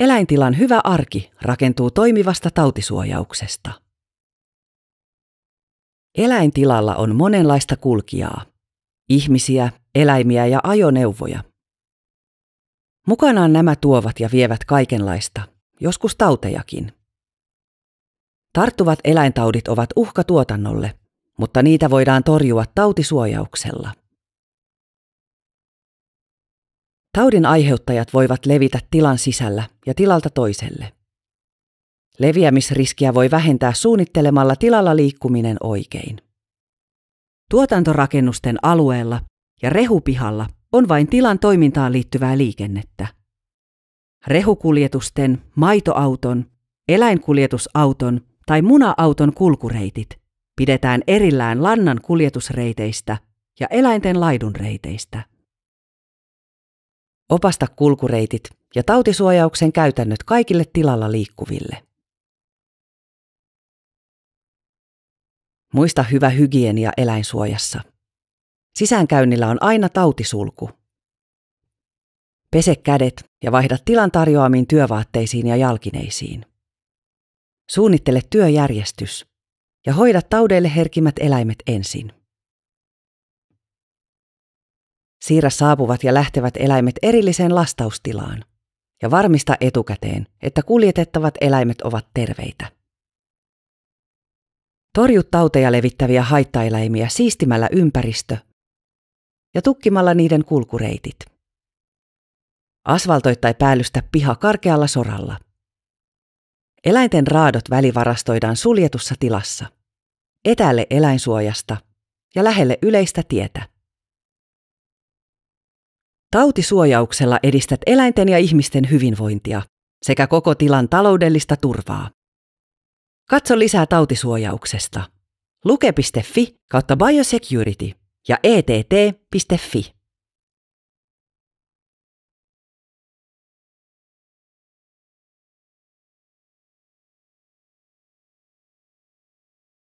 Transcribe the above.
Eläintilan hyvä arki rakentuu toimivasta tautisuojauksesta. Eläintilalla on monenlaista kulkijaa. Ihmisiä, eläimiä ja ajoneuvoja. Mukanaan nämä tuovat ja vievät kaikenlaista, joskus tautejakin. Tarttuvat eläintaudit ovat uhka tuotannolle, mutta niitä voidaan torjua tautisuojauksella. Taudin aiheuttajat voivat levitä tilan sisällä ja tilalta toiselle. Leviämisriskiä voi vähentää suunnittelemalla tilalla liikkuminen oikein. Tuotantorakennusten alueella ja rehupihalla on vain tilan toimintaan liittyvää liikennettä. Rehukuljetusten, maitoauton, eläinkuljetusauton tai muna-auton kulkureitit pidetään erillään lannan kuljetusreiteistä ja eläinten laidunreiteistä. Opasta kulkureitit ja tautisuojauksen käytännöt kaikille tilalla liikkuville. Muista hyvä hygienia eläinsuojassa. Sisäänkäynnillä on aina tautisulku. Pese kädet ja vaihda tilan tarjoamiin työvaatteisiin ja jalkineisiin. Suunnittele työjärjestys ja hoida taudeille herkimmät eläimet ensin. Siirrä saapuvat ja lähtevät eläimet erilliseen lastaustilaan ja varmista etukäteen, että kuljetettavat eläimet ovat terveitä. Torju tauteja levittäviä haittaeläimiä siistimällä ympäristö ja tukkimalla niiden kulkureitit. Asfaltoi tai päällystä piha karkealla soralla. Eläinten raadot välivarastoidaan suljetussa tilassa, etäälle eläinsuojasta ja lähelle yleistä tietä. Tautisuojauksella edistät eläinten ja ihmisten hyvinvointia sekä koko tilan taloudellista turvaa. Katso lisää tautisuojauksesta. Luke.fi kautta biosecurity ja ett.fi.